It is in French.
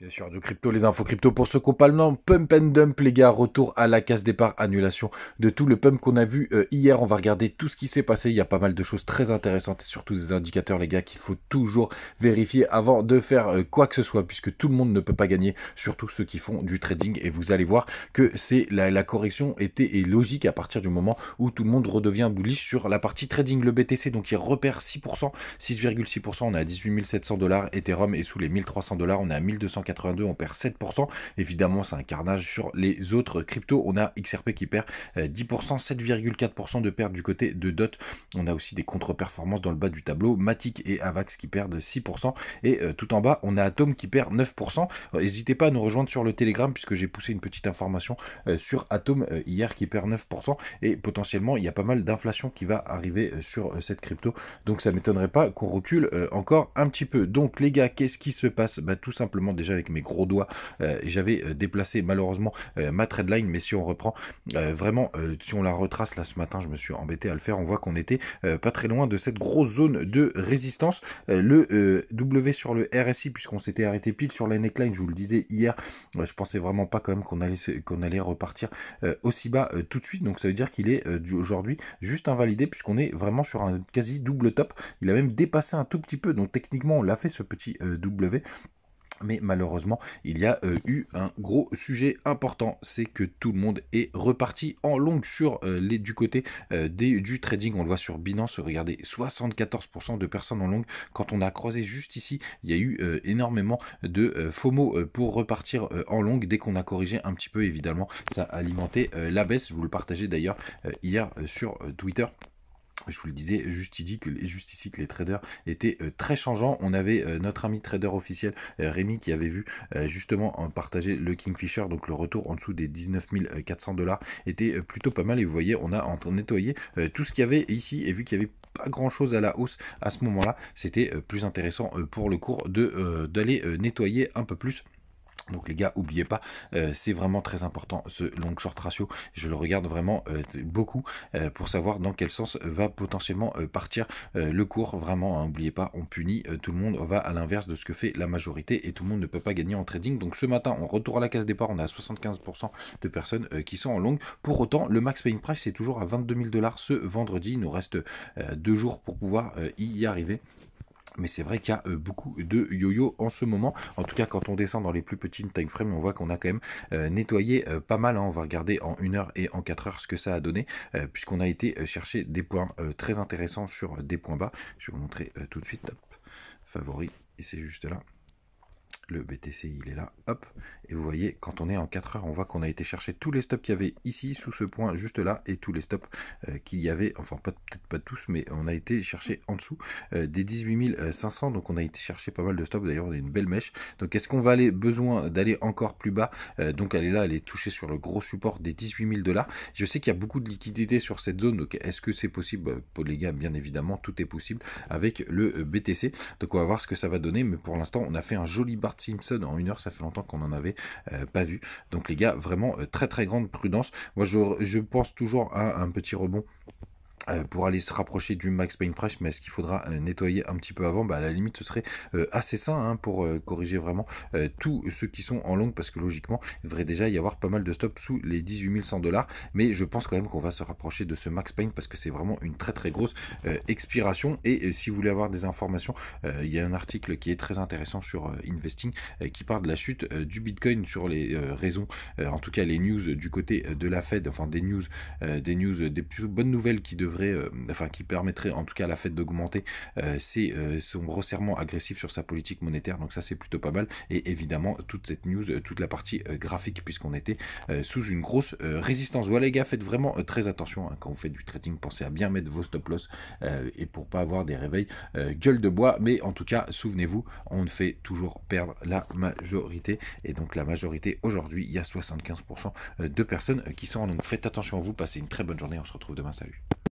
Bien sûr, de crypto, les infos crypto pour ceux qui nom, Pump and dump, les gars. Retour à la case départ, annulation de tout le pump qu'on a vu euh, hier. On va regarder tout ce qui s'est passé. Il y a pas mal de choses très intéressantes surtout des indicateurs, les gars, qu'il faut toujours vérifier avant de faire euh, quoi que ce soit, puisque tout le monde ne peut pas gagner, surtout ceux qui font du trading. Et vous allez voir que c'est la, correction était et logique à partir du moment où tout le monde redevient bullish sur la partie trading. Le BTC, donc, il repère 6%, 6,6%. On est à 18 700 dollars. Ethereum est sous les 1300 dollars. On est à 1200 82, on perd 7%. Évidemment, c'est un carnage sur les autres cryptos. On a XRP qui perd 10%, euh, 7,4% de perte du côté de DOT. On a aussi des contre-performances dans le bas du tableau. Matic et Avax qui perdent 6%. Et euh, tout en bas, on a Atom qui perd 9%. Euh, n'hésitez pas à nous rejoindre sur le Telegram puisque j'ai poussé une petite information sur Atom hier qui perd 9%. Et potentiellement, il y a pas mal d'inflation qui va arriver sur cette crypto. Donc ça m'étonnerait pas qu'on recule encore un petit peu. Donc les gars, qu'est-ce qui se passe bah, Tout simplement déjà avec mes gros doigts. Euh, j'avais euh, déplacé malheureusement euh, ma trendline. mais si on reprend vraiment, si on la retrace là ce matin, je me suis embêté à le faire. On voit qu'on était pas très loin de cette grosse zone de résistance. le W sur le RSI, puisqu'on s'était arrêté pile sur la neckline, je vous le disais hier, je pensais vraiment pas quand même qu'on allait, qu'on allait repartir aussi bas tout de suite. Donc ça veut dire qu'il est aujourd'hui juste invalidé, puisqu'on est vraiment sur un quasi double top. Il a même dépassé un tout petit peu, donc techniquement on l'a fait ce petit W. Mais malheureusement, il y a euh, eu un gros sujet important, c'est que tout le monde est reparti en longue sur euh, les du côté euh, des, du trading. On le voit sur Binance, regardez, 74% de personnes en longue. Quand on a croisé juste ici, il y a eu énormément de FOMO pour repartir en longue. Dès qu'on a corrigé un petit peu, évidemment, ça a alimenté la baisse. Je vous le partageais d'ailleurs hier sur Twitter je vous le disais juste, ici que les traders étaient euh, très changeants. On avait euh, notre ami trader officiel euh, Rémi qui avait vu justement partager le Kingfisher, donc le retour en dessous des 19 400 dollars était plutôt pas mal. Et vous voyez, on a nettoyé tout ce qu'il y avait ici et vu qu'il y avait pas grand chose à la hausse à ce moment-là, c'était plus intéressant pour le cours de d'aller nettoyer un peu plus donc les gars, oubliez pas, euh, c'est vraiment très important ce long short ratio. Je le regarde vraiment euh, beaucoup euh, pour savoir dans quel sens va potentiellement partir le cours. Vraiment, n'oubliez hein, pas, on punit, tout le monde va à l'inverse de ce que fait la majorité et tout le monde ne peut pas gagner en trading. Donc ce matin, on retourne à la case départ, on a 75% de personnes qui sont en longue. Pour autant, le max paying price c'est toujours à 22 000 dollars ce vendredi. Il nous reste deux jours pour pouvoir y arriver mais c'est vrai qu'il y a euh, beaucoup de yo-yo en ce moment. En tout cas, quand on descend dans les plus petites time on voit qu'on a quand même euh, nettoyé euh, pas mal. Hein. On va regarder en 1 heure et en 4 heures ce que ça a donné, puisqu'on a été chercher des points très intéressants sur des points bas. Je vais vous montrer tout de suite. Top, Favori, et c'est juste là le BTC il est là, hop, et vous voyez quand on est en 4 heures on voit qu'on a été chercher tous les stops qu'il y avait ici, sous ce point juste là, et tous les stops euh, qu'il y avait, enfin peut-être pas tous, mais on a été chercher en dessous euh, des 18 500, donc on a été chercher pas mal de stops, d'ailleurs on a une belle mèche, donc est-ce qu'on va aller besoin d'aller encore plus bas, euh, donc elle est là, elle est touchée sur le gros support des 18 000 dollars, je sais qu'il y a beaucoup de liquidités sur cette zone, donc est-ce que c'est possible, bah, pour les gars bien évidemment, tout est possible avec le BTC, donc on va voir ce que ça va donner, mais pour l'instant on a fait un joli bar Simpson en une heure, ça fait longtemps qu'on n'en avait euh, pas vu. Donc les gars, vraiment euh, très très grande prudence. Moi je, je pense toujours à un petit rebond euh, pour aller se rapprocher du max pain price, mais est ce qu'il faudra euh, nettoyer un petit peu avant, bah, à la limite ce serait euh, assez sain hein, pour corriger vraiment tous ceux qui sont en longue, parce que logiquement il devrait déjà y avoir pas mal de stops sous les 18 100 dollars, mais je pense quand même qu'on va se rapprocher de ce max pain parce que c'est vraiment une très très grosse expiration. Et si vous voulez avoir des informations, il y a un article qui est très intéressant sur investing qui parle de la chute du Bitcoin sur les raisons, en tout cas les news du côté de la Fed, enfin des news, des news, des plus bonnes nouvelles qui devraient euh, enfin qui permettrait en tout cas à la fête d'augmenter, c'est euh, euh, son resserrement agressif sur sa politique monétaire. Donc ça c'est plutôt pas mal. Et évidemment toute cette news, toute la partie graphique puisqu'on était sous une grosse résistance. Voilà les gars, faites vraiment très attention hein, quand vous faites du trading, pensez à bien mettre vos stop loss et pour pas avoir des réveils gueule de bois. Mais en tout cas, souvenez-vous, on ne fait toujours perdre la majorité. Et donc la majorité aujourd'hui, il y a 75% de personnes qui sont en Faites attention à vous, passez une très bonne journée, on se retrouve demain, salut.